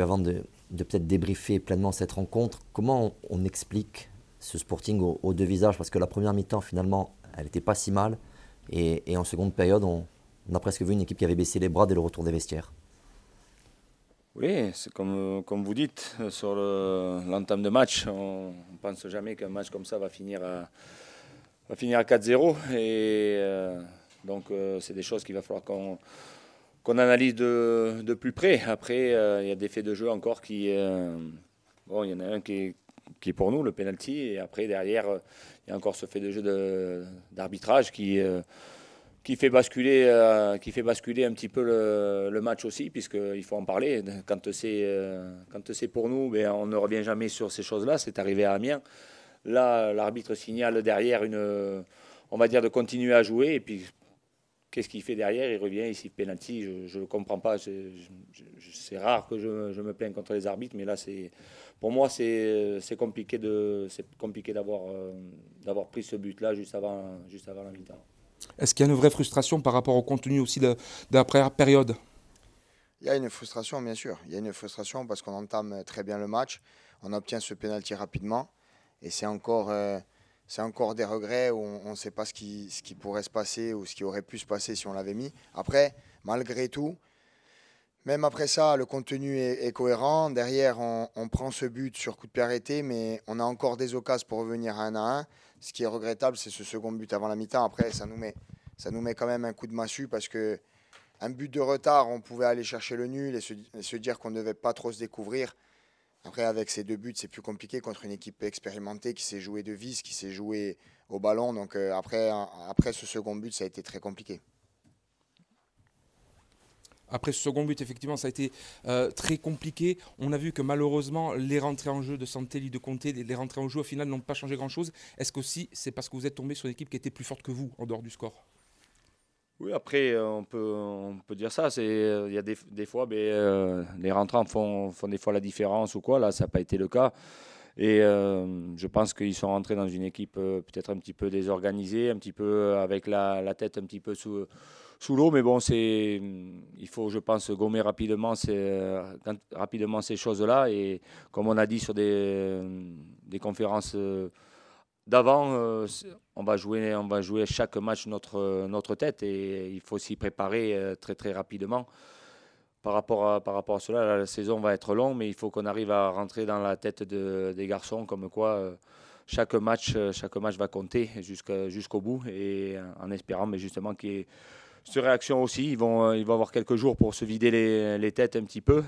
avant de, peut-être débriefer pleinement cette rencontre, comment on, explique ce sporting aux, deux visages Parce que la première mi-temps, finalement, elle n'était pas si mal. Et, en seconde période, on, a presque vu une équipe qui avait baissé les bras dès le retour des vestiaires. Oui, c'est comme, vous dites, sur l'entame de match, on ne pense jamais qu'un match comme ça va finir à, 4-0. Et euh, donc, euh, c'est des choses qu'il va falloir qu'on qu'on analyse de, plus près. Après, euh, il y a des faits de jeu encore qui. Euh, bon, il y en a un qui est, pour nous, le penalty. Et après, derrière, euh, il y a encore ce fait de jeu d'arbitrage qui. qui fait basculer, qui fait basculer un petit peu le, match aussi, puisqu'il faut en parler. Quand c'est pour nous, ben, on ne revient jamais sur ces choses-là. C'est arrivé à Amiens. Là, l'arbitre signale derrière une, on va dire, de continuer à jouer. Et puis Qu'est-ce qu'il fait derrière Il revient, ici penalty. Je ne comprends pas. C'est rare que je, me plaigne contre les arbitres, mais là, c'est pour moi, c'est compliqué euh, d'avoir pris ce but-là juste avant, juste avant la mi Est-ce qu'il y a une vraie frustration par rapport au contenu aussi de, la période Il y a une frustration, bien sûr. Il y a une frustration parce qu'on entame très bien le match, on obtient ce pénalty rapidement, et c'est encore. Euh, c'est encore des regrets où on ne sait pas ce qui, pourrait se passer ou ce qui aurait pu se passer si on l'avait mis. Après, malgré tout, même après ça, le contenu est, cohérent. Derrière, on, prend ce but sur coup de pied arrêté, mais on a encore des occasions pour revenir à 1 à 1. Ce qui est regrettable, c'est ce second but avant la mi-temps. Après, ça nous, met, ça nous met quand même un coup de massue parce que un but de retard, on pouvait aller chercher le nul et se dire qu'on ne devait pas trop se découvrir. Après, avec ces deux buts, c'est plus compliqué contre une équipe expérimentée qui s'est jouée de vis, qui s'est jouée au ballon. Donc euh, après, après ce second but, ça a été très compliqué. Après ce second but, effectivement, ça a été euh, très compliqué. On a vu que malheureusement, les rentrées en jeu de Santelli, de Comté, les rentrées en jeu au final n'ont pas changé grand-chose. Est-ce que aussi c'est parce que vous êtes tombé sur une équipe qui était plus forte que vous en dehors du score oui, après, euh, on peut, on peut dire ça. Euh, il y a des, fois, mais, ben, euh, les rentrants font, font, des fois la différence ou quoi. Là, ça n'a pas été le cas. Et je pense qu'ils sont rentrés dans une équipe peut-être un petit peu désorganisée, un petit peu avec la, la tête un petit peu sous, sous l'eau. Mais bon, c'est, il faut, je pense, gommer rapidement ces, rapidement ces choses-là. Et comme on a dit sur des, des conférences d'avant, euh, on, va jouer, on va jouer chaque match notre, notre tête et il faut s'y préparer euh, très très rapidement. Par rapport, à, par rapport à cela, la saison va être longue, mais il faut qu'on arrive à rentrer dans la tête des garçons comme quoi euh, chaque, match, chaque match va compter jusqu'au bout et en espérant mais justement qu'il y ait cette réaction aussi. Ils vont, ils avoir quelques jours pour se vider les, têtes un petit peu.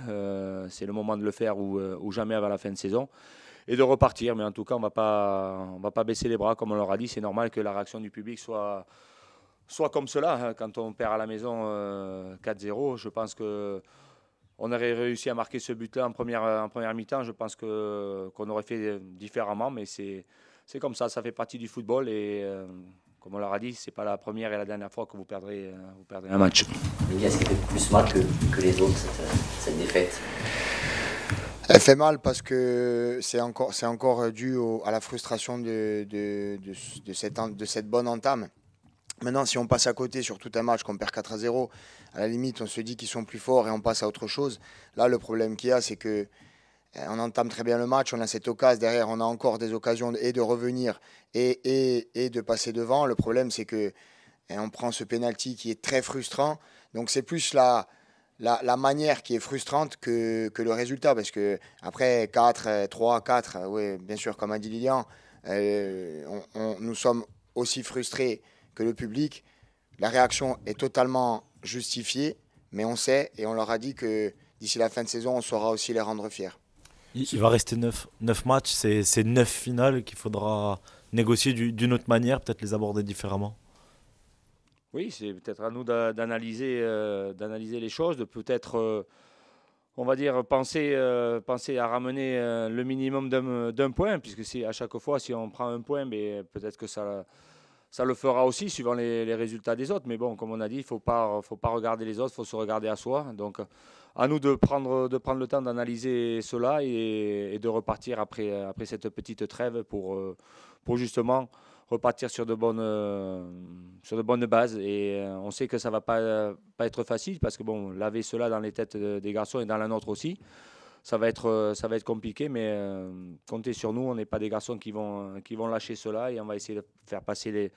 C'est le moment de le faire ou jamais avant la fin de saison et de repartir. Mais en tout cas, on va pas, on va pas baisser les bras, comme on leur a dit. C'est normal que la réaction du public soit, soit comme cela. Hein. Quand on perd à la maison 4-0, euh, je pense que on aurait réussi à marquer ce but-là en première, en première mi-temps. Je pense que qu'on aurait fait différemment, mais c'est c'est comme ça. Ça fait partie du football et euh, comme on leur a dit, c'est pas la première et la dernière fois que vous perdrez, euh, vous perdrez un match. Est-ce qui fait plus mal que, que les autres cette, cette défaite ça fait mal parce que c'est encore, c'est encore dû à la frustration de, de, de, de, cette, de cette bonne entame. Maintenant, si on passe à côté sur tout un match qu'on perd 4 à 0, à la limite, on se dit qu'ils sont plus forts et on passe à autre chose. Là, le problème qu'il y a, c'est que eh, on entame très bien le match, on a cette occasion derrière, on a encore des occasions et de revenir et, et, et de passer devant. Le problème, c'est que eh, on prend ce penalty qui est très frustrant. Donc, c'est plus la la, manière qui est frustrante que, le résultat. Parce que après 4, 3, 4, oui, bien sûr, comme a dit Lilian, euh, nous sommes aussi frustrés que le public. La réaction est totalement justifiée, mais on sait et on leur a dit que d'ici la fin de saison, on saura aussi les rendre fiers. Il, va rester 9, 9 matchs, c'est 9 finales qu'il faudra négocier d'une autre manière, peut-être les aborder différemment. Oui, c'est peut-être à nous d'analyser, euh, d'analyser les choses, de peut-être, euh, on va dire, penser, euh, penser à ramener le minimum d'un point, puisque à chaque fois, si on prend un point, mais ben, peut-être que ça, ça le fera aussi, suivant les, résultats des autres. Mais bon, comme on a dit, il ne faut pas, regarder les autres, il faut se regarder à soi. Donc, à nous de prendre, de prendre le temps d'analyser cela et, de repartir après, après cette petite trêve pour, pour justement repartir sur de bonnes, euh, sur de bonnes bases. Et euh, on sait que ça ne va pas, euh, pas être facile parce que bon, laver cela dans les têtes des garçons et dans la nôtre aussi, ça va être, ça va être compliqué. Mais comptez sur nous, on n'est pas des garçons qui vont, qui vont lâcher cela et on va essayer de faire passer les,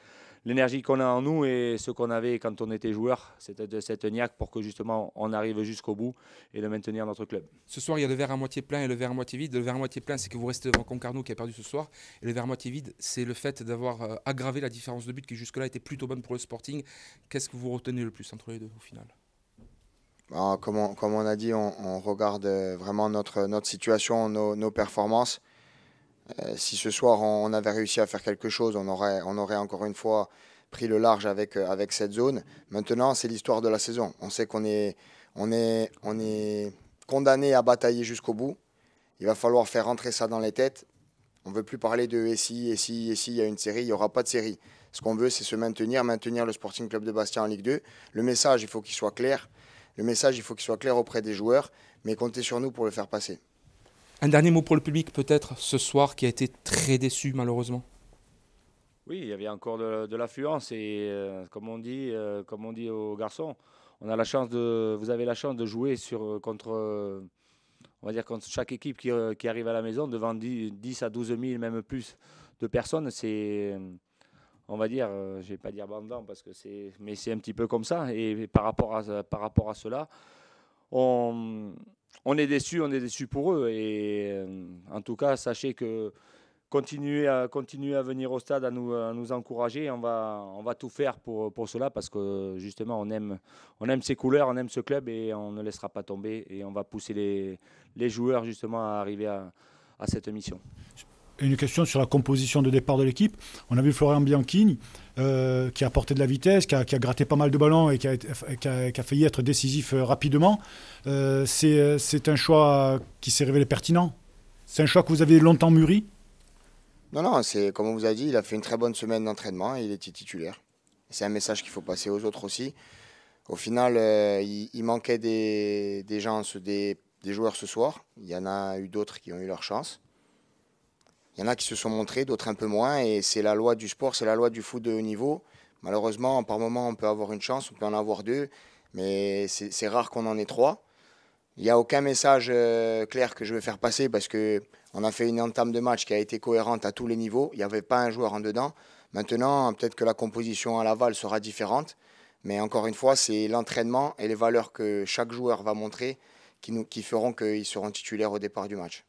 l'énergie qu'on a en nous et ce qu'on avait quand on était joueur, c'était de cette niaque pour que justement on arrive jusqu'au bout et de maintenir notre club. Ce soir, il y a le verre à moitié plein et le verre à moitié vide. Le verre à moitié plein, c'est que vous restez devant Concarneau qui a perdu ce soir. Et le verre à moitié vide, c'est le fait d'avoir euh, aggravé la différence de but qui jusque-là était plutôt bonne pour le sporting. Qu'est-ce que vous retenez le plus entre les deux au final ah, comme, on, a dit, on, regarde euh, vraiment notre, notre situation, nos, nos performances. Euh, si ce soir on, avait réussi à faire quelque chose, on aurait, encore une fois pris le large euh, avec, cette zone. Maintenant, c'est l'histoire de la saison. On sait qu'on est, on est, est condamné à batailler jusqu'au bout. Il va falloir faire rentrer ça dans les têtes. On ne veut plus parler de et si, et si, et si, il y a une série, il n'y aura pas de série. Ce qu'on veut, c'est se maintenir, maintenir le Sporting Club de Bastia en Ligue 2. Le message, il faut qu'il soit clair. Le message, il faut qu'il soit clair auprès des joueurs, mais comptez sur nous pour le faire passer. Un dernier mot pour le public peut-être ce soir qui a été très déçu malheureusement. Oui, il y avait encore de, l'affluence et euh, comme on dit, euh, on dit aux garçons, on a la chance de, vous avez la chance de jouer sur euh, contre, on va dire chaque équipe qui, arrive à la maison devant 10, à 12 000 même plus de personnes, c'est on va dire, je je vais pas dire bandant parce que c'est, mais c'est un petit peu comme ça. Et, et par rapport à par rapport à cela, on, on est déçu, on est déçu pour eux. Et euh, en tout cas, sachez que continuer à, continuer à venir au stade, à nous, nous encourager. On va, on va tout faire pour, cela parce que justement, on aime, on aime ces couleurs, on aime ce club et on ne laissera pas tomber. Et on va pousser les, joueurs justement à arriver à, à cette mission une question sur la composition de départ de l'équipe. On a vu Florian Bianchini euh, qui a apporté de la vitesse, qui a, gratté pas mal de ballons et qui a, failli être décisif euh, rapidement. Euh, c'est un choix qui s'est révélé pertinent. C'est un choix que vous avez longtemps mûri Non, non, c'est comme on vous a dit, il a fait une très bonne semaine d'entraînement et il était titulaire. C'est un message qu'il faut passer aux autres aussi. Au final, il, manquait des, gens, des joueurs ce soir. Il y en a eu d'autres qui ont eu leur chance. Il y en a qui se sont montrés, d'autres un peu moins. Et c'est la loi du sport, c'est la loi du foot de haut niveau. Malheureusement, par moment, on peut avoir une chance, on peut en avoir deux, mais c'est rare qu'on en ait trois. Il n'y a aucun message euh, clair que je vais faire passer parce que on a fait une entame de match qui a été cohérente à tous les niveaux. Il n'y avait pas un joueur en dedans. Maintenant, peut-être que la composition à l'aval sera différente, mais encore une fois, c'est l'entraînement et les valeurs que chaque joueur va montrer qui, nous, qui feront qu'ils seront titulaires au départ du match.